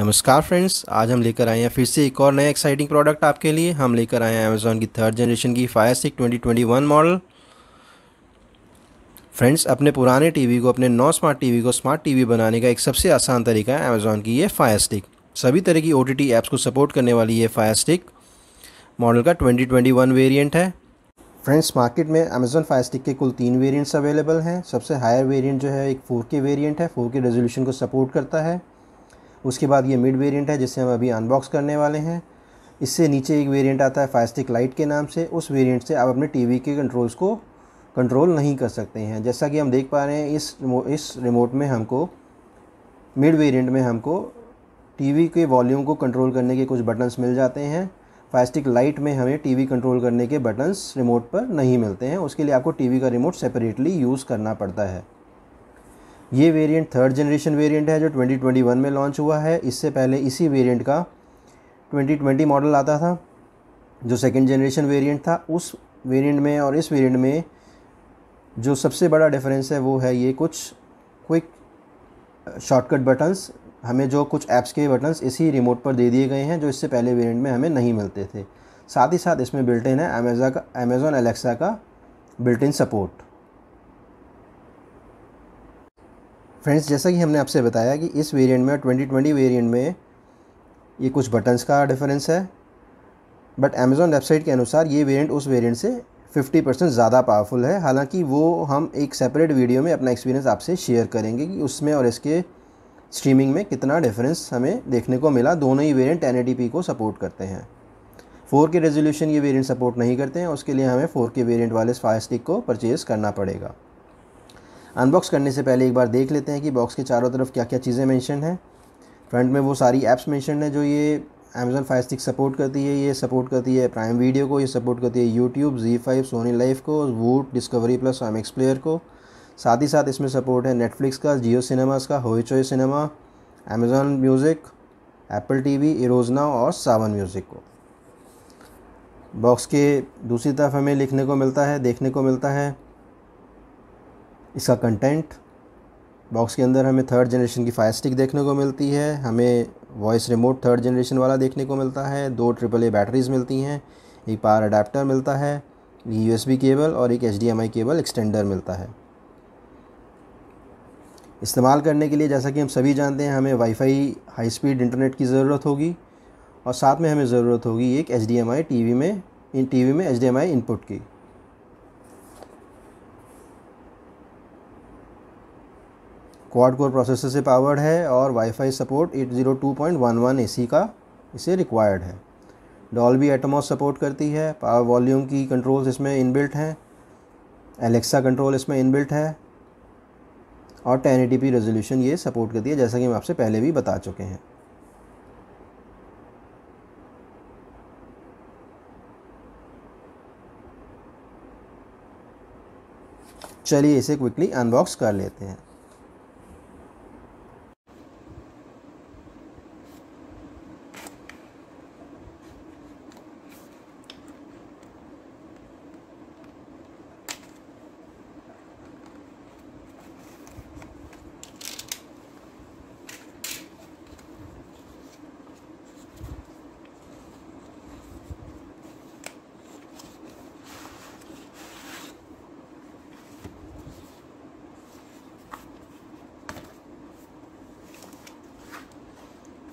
नमस्कार फ्रेंड्स आज हम लेकर आए हैं फिर से एक और नया एक्साइटिंग प्रोडक्ट आपके लिए हम लेकर आए हैं अमेजोन की थर्ड जनरेशन की fire stick twenty model friends अपने पुराने टीवी को अपने नॉन स्मार्ट टीवी को स्मार्ट टीवी बनाने का एक सबसे आसान तरीका है अमेज़ॉन की ये फायर स्टिक सभी तरह की ओ टी एप्स को सपोर्ट करने वाली ये फायर स्टिक मॉडल का 2021 वेरिएंट है फ्रेंड्स मार्केट में अमेज़ॉन फायर स्टिक के कुल तीन वेरिएंट्स अवेलेबल हैं सबसे हायर वेरिएंट जो है एक फोर के है फोर रेजोल्यूशन को सपोर्ट करता है उसके बाद ये मिड वेरिएंट है जिसे हम अभी अनबॉक्स करने वाले हैं इससे नीचे एक वेरिएंट आता है फायस्टिक लाइट के नाम से उस वेरिएंट से आप अपने टीवी के कंट्रोल्स को कंट्रोल नहीं कर सकते हैं जैसा कि हम देख पा रहे हैं इस इस रिमोट में हमको मिड वेरिएंट में हमको टीवी के वॉल्यूम को कंट्रोल करने के कुछ बटन्स मिल जाते हैं फायस्टिक लाइट में हमें टी कंट्रोल करने के बटन्स रिमोट पर नहीं मिलते हैं उसके लिए आपको टी का रिमोट सेपरेटली यूज़ करना पड़ता है ये वेरिएंट थर्ड जनरेशन वेरिएंट है जो 2021 में लॉन्च हुआ है इससे पहले इसी वेरिएंट का 2020 मॉडल आता था जो सेकेंड जनरेशन वेरिएंट था उस वेरिएंट में और इस वेरिएंट में जो सबसे बड़ा डिफरेंस है वो है ये कुछ क्विक शॉर्टकट बटन्स हमें जो कुछ ऐप्स के बटन्स इसी रिमोट पर दे दिए गए हैं जो इससे पहले वेरियंट में हमें नहीं मिलते थे साथ ही साथ इसमें बिल्टिन है अमेज़ा का अमेज़ोन एलेक्सा का बिल्टिन सपोर्ट फ्रेंड्स जैसा कि हमने आपसे बताया कि इस वेरिएंट में 2020 ट्वेंटी ट्वेंटी वेरियंट में ये कुछ बटन्स का डिफरेंस है बट अमेज़ॉन वेबसाइट के अनुसार ये वेरिएंट उस वेरिएंट से 50 परसेंट ज़्यादा पावरफुल है हालांकि वो हम एक सेपरेट वीडियो में अपना एक्सपीरियंस आपसे शेयर करेंगे कि उसमें और इसके स्ट्रीमिंग में कितना डिफरेंस हमें देखने को मिला दोनों ही वेरियंट 1080p को सपोर्ट करते हैं फोर के रेजोल्यूशन ये वेरियंट सपोर्ट नहीं करते हैं उसके लिए हमें फ़ोर के वेरियंट वाले फायर स्टिक को परचेज़ करना पड़ेगा अनबॉक्स करने से पहले एक बार देख लेते हैं कि बॉक्स के चारों तरफ क्या क्या चीज़ें मैंशन हैं फ्रंट में वो सारी ऐप्स मैंशन है जो ये अमेज़न फाइव स्टिक सपोर्ट करती है ये सपोर्ट करती है प्राइम वीडियो को ये सपोर्ट करती है YouTube Zee five Sony LIV को Voot Discovery plus M X player को साथ ही साथ इसमें सपोर्ट है नेटफ्लिक्स का जियो सिनेमास का चोई cinema Amazon music Apple T V इरोजना और सावन म्यूज़िक को बॉक्स के दूसरी तरफ हमें लिखने को मिलता है देखने को मिलता है इसका कंटेंट बॉक्स के अंदर हमें थर्ड जनरेशन की फायर स्टिक देखने को मिलती है हमें वॉइस रिमोट थर्ड जनरेशन वाला देखने को मिलता है दो ट्रिपल ए बैटरीज मिलती हैं एक पावर अडाप्टर मिलता है यू केबल और एक एच केबल एक्सटेंडर मिलता है इस्तेमाल करने के लिए जैसा कि हम सभी जानते हैं हमें वाईफाई हाई स्पीड इंटरनेट की ज़रूरत होगी और साथ में हमें ज़रूरत होगी एक एच डी में वी में इन वी में एच इनपुट की क्वाड कोर प्रोसेसर से पावर्ड है और वाईफाई सपोर्ट 802.11 एसी का इसे रिक्वायर्ड है डॉल्बी एटमॉस सपोर्ट करती है पावर वॉल्यूम की कंट्रोल्स इसमें इनबिल्ट हैं एलेक्सा कंट्रोल इसमें इनबिल्ट है और टेन पी रेजोल्यूशन ये सपोर्ट करती है जैसा कि हम आपसे पहले भी बता चुके हैं चलिए इसे क्विकली अनबॉक्स कर लेते हैं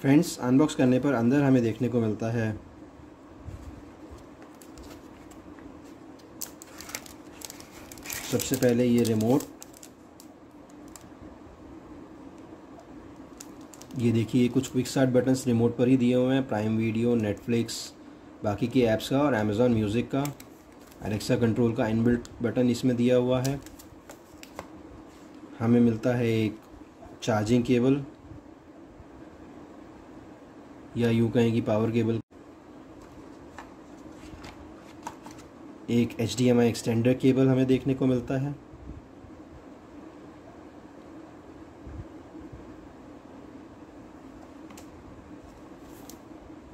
फ्रेंड्स अनबॉक्स करने पर अंदर हमें देखने को मिलता है सबसे पहले ये रिमोट ये देखिए कुछ क्विक स्टार्ट बटन्स रिमोट पर ही दिए हुए हैं प्राइम वीडियो नेटफ्लिक्स बाकी के ऐप्स का और अमेज़ॉन म्यूज़िक का अलेक्सा कंट्रोल का इनबिल्ट बटन इसमें दिया हुआ है हमें मिलता है एक चार्जिंग केबल या यूँ कहें कि पावर केबल एक H D M I extender cable हमें देखने को मिलता है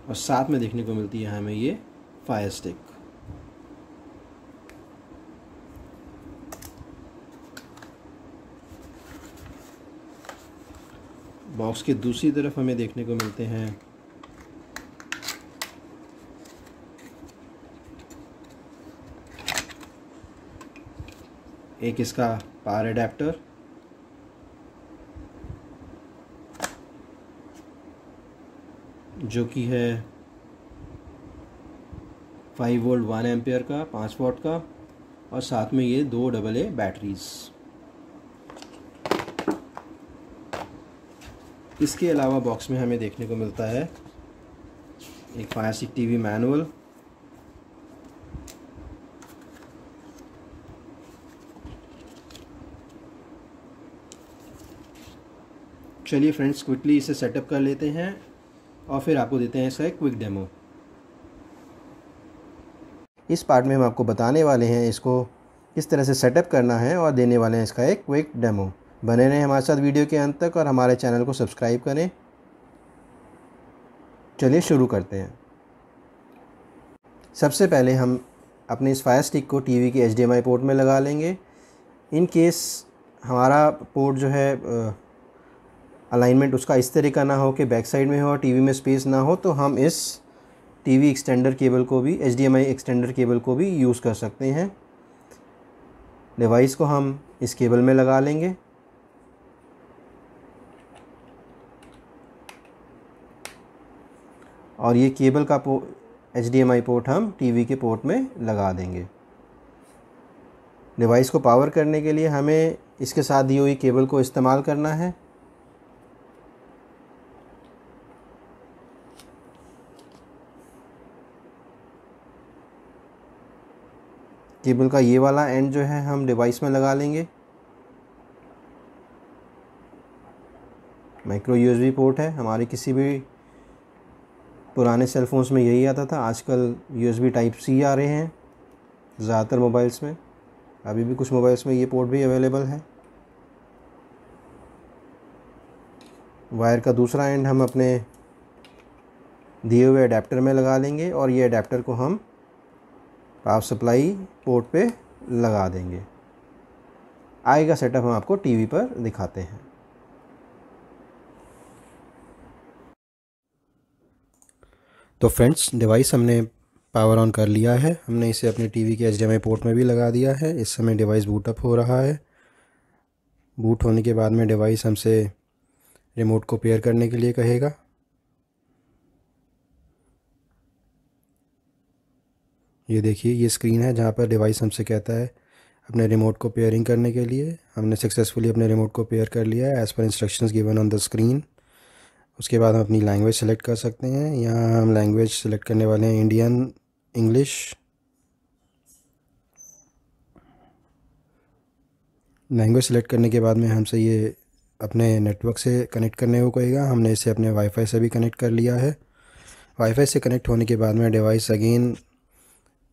और साथ में देखने को मिलती है हमें ये फायर स्टिक बॉक्स के दूसरी तरफ हमें देखने को मिलते हैं एक इसका पावर अडेप्टर जो कि है फाइव वोल्ट वन एम्पेयर का पाँच वॉट का और साथ में ये दो डबल ए बैटरीज इसके अलावा बॉक्स में हमें देखने को मिलता है एक फायर सिक टीवी मैनुअल चलिए फ्रेंड्स क्विकली इसे सेटअप कर लेते हैं और फिर आपको देते हैं इसका एक क्विक डेमो इस पार्ट में हम आपको बताने वाले हैं इसको किस तरह से सेटअप करना है और देने वाले हैं इसका एक क्विक डेमो बने रहें हमारे साथ वीडियो के अंत तक और हमारे चैनल को सब्सक्राइब करें चलिए शुरू करते हैं सबसे पहले हम अपने इस फायर स्टिक को टीवी के एच पोर्ट में लगा लेंगे इन केस हमारा पोर्ट जो है अलाइनमेंट उसका इस तरह का ना हो कि बैक साइड में हो और टीवी में स्पेस ना हो तो हम इस टीवी एक्सटेंडर केबल को भी एच एक्सटेंडर केबल को भी यूज़ कर सकते हैं डिवाइस को हम इस केबल में लगा लेंगे और ये केबल का पो एच पोर्ट हम टीवी के पोर्ट में लगा देंगे डिवाइस को पावर करने के लिए हमें इसके साथ दी हुई केबल को इस्तेमाल करना है केबल का ये वाला एंड जो है हम डिवाइस में लगा लेंगे माइक्रो यूएसबी पोर्ट है हमारे किसी भी पुराने सेलफोन्स में यही आता था आजकल यूएसबी टाइप सी आ रहे हैं ज़्यादातर मोबाइल्स में अभी भी कुछ मोबाइल्स में ये पोर्ट भी अवेलेबल है वायर का दूसरा एंड हम अपने दिए हुए अडेप्टर में लगा लेंगे और ये अडेप्टर को हम आप सप्लाई पोर्ट पे लगा देंगे आई का सेटअप हम आपको टीवी पर दिखाते हैं तो फ्रेंड्स डिवाइस हमने पावर ऑन कर लिया है हमने इसे अपने टीवी के एच पोर्ट में भी लगा दिया है इस समय डिवाइस बूटअप हो रहा है बूट होने के बाद में डिवाइस हमसे रिमोट को पेयर करने के लिए कहेगा ये देखिए ये स्क्रीन है जहाँ पर डिवाइस हमसे कहता है अपने रिमोट को पेयरिंग करने के लिए हमने सक्सेसफुली अपने रिमोट को पेयर कर लिया है as per instruction given on the screen उसके बाद हम अपनी लैंग्वेज सेलेक्ट कर सकते हैं यहाँ हम लैंग्वेज सेलेक्ट करने वाले हैं इंडियन इंग्लिश लैंग्वेज सेलेक्ट करने के बाद में हमसे ये अपने नेटवर्क से कनेक्ट करने को कहेगा हमने इसे अपने वाईफाई से भी कनेक्ट कर लिया है वाईफाई से कनेक्ट होने के बाद में डिवाइस अगेन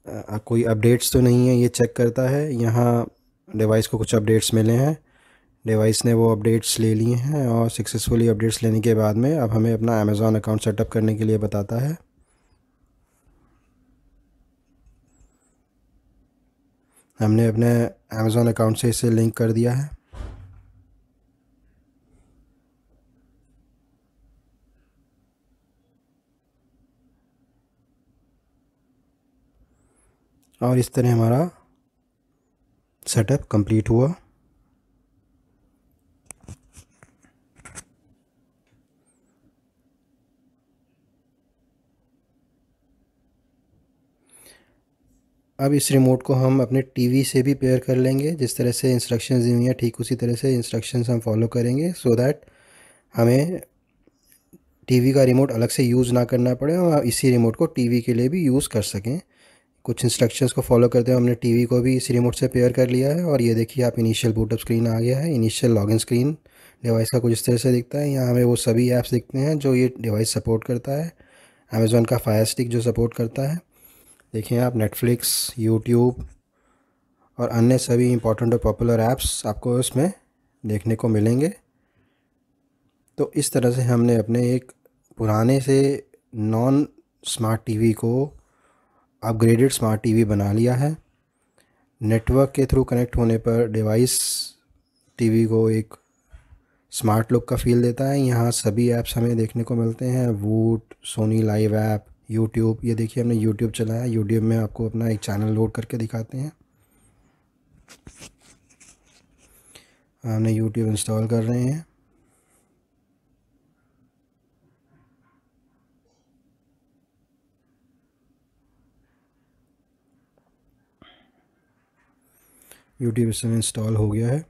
आ, कोई अपडेट्स तो नहीं है ये चेक करता है यहाँ डिवाइस को कुछ अपडेट्स मिले हैं डिवाइस ने वो अपडेट्स ले लिए हैं और सक्सेसफुली अपडेट्स लेने के बाद में अब हमें अपना अमेज़ॉन अकाउंट सेटअप करने के लिए बताता है हमने अपने अमेज़ॉन अकाउंट से इसे लिंक कर दिया है और इस तरह हमारा सेटअप कंप्लीट हुआ अब इस रिमोट को हम अपने टीवी से भी पेयर कर लेंगे जिस तरह से इंस्ट्रक्शंस दी हुई हैं ठीक उसी तरह से इंस्ट्रक्शंस हम फॉलो करेंगे सो so दैट हमें टीवी का रिमोट अलग से यूज़ ना करना पड़े और इसी रिमोट को टीवी के लिए भी यूज़ कर सकें कुछ इंस्ट्रक्शंस को फॉलो करते हुए हमने टीवी को भी इस रिमोट से पेयर कर लिया है और ये देखिए आप इनिशियल बूटअप स्क्रीन आ गया है इनिशियल लॉगिन स्क्रीन डिवाइस का कुछ इस तरह से दिखता है यहाँ हमें वो सभी ऐप्स दिखते हैं जो ये डिवाइस सपोर्ट करता है अमेज़ोन का फायर स्टिक जो सपोर्ट करता है देखिए आप नेटफ्लिक्स यूट्यूब और अन्य सभी इंपॉर्टेंट और पॉपुलर ऐप्स आपको इसमें देखने को मिलेंगे तो इस तरह से हमने अपने एक पुराने से नॉन स्मार्ट टीवी को अपग्रेडेड स्मार्ट टीवी बना लिया है नेटवर्क के थ्रू कनेक्ट होने पर डिवाइस टीवी को एक स्मार्ट लुक का फील देता है यहाँ सभी ऐप्स हमें देखने को मिलते हैं वूट सोनी लाइव ऐप यूट्यूब ये देखिए हमने यूट्यूब चलाया यूट्यूब में आपको अपना एक चैनल लोड करके दिखाते हैं हमने यूट्यूब इंस्टॉल कर रहे हैं यूट्यूब इस समय इंस्टॉल हो गया है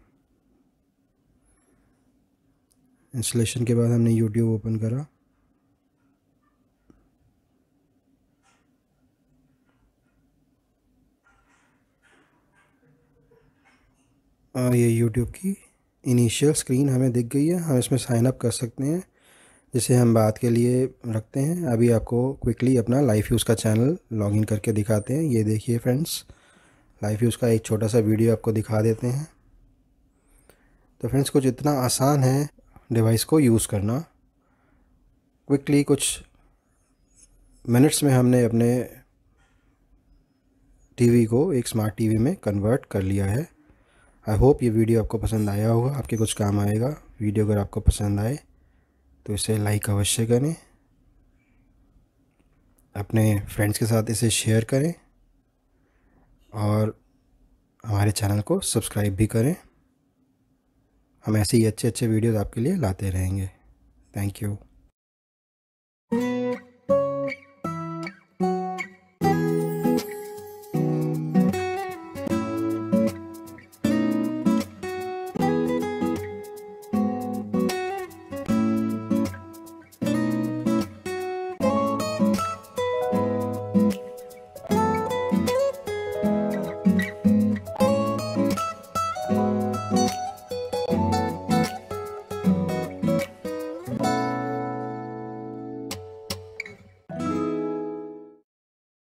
इंस्टॉलेशन के बाद हमने यूट्यूब ओपन करा आ, ये यूट्यूब की इनिशियल स्क्रीन हमें दिख गई है हम इसमें साइन अप कर सकते हैं जिसे हम बात के लिए रखते हैं अभी आपको क्विकली अपना लाइफ यूज़ का चैनल लॉगिन करके दिखाते हैं ये देखिए फ्रेंड्स लाइफ यूज़ का एक छोटा सा वीडियो आपको दिखा देते हैं तो फ्रेंड्स कुछ इतना आसान है डिवाइस को यूज़ करना क्विकली कुछ मिनट्स में हमने अपने टीवी को एक स्मार्ट टीवी में कन्वर्ट कर लिया है आई होप ये वीडियो आपको पसंद आया होगा आपके कुछ काम आएगा वीडियो अगर आपको पसंद आए तो इसे लाइक अवश्य करें अपने फ्रेंड्स के साथ इसे शेयर करें और हमारे चैनल को सब्सक्राइब भी करें हम ऐसे ही अच्छे अच्छे वीडियोस आपके लिए लाते रहेंगे थैंक यू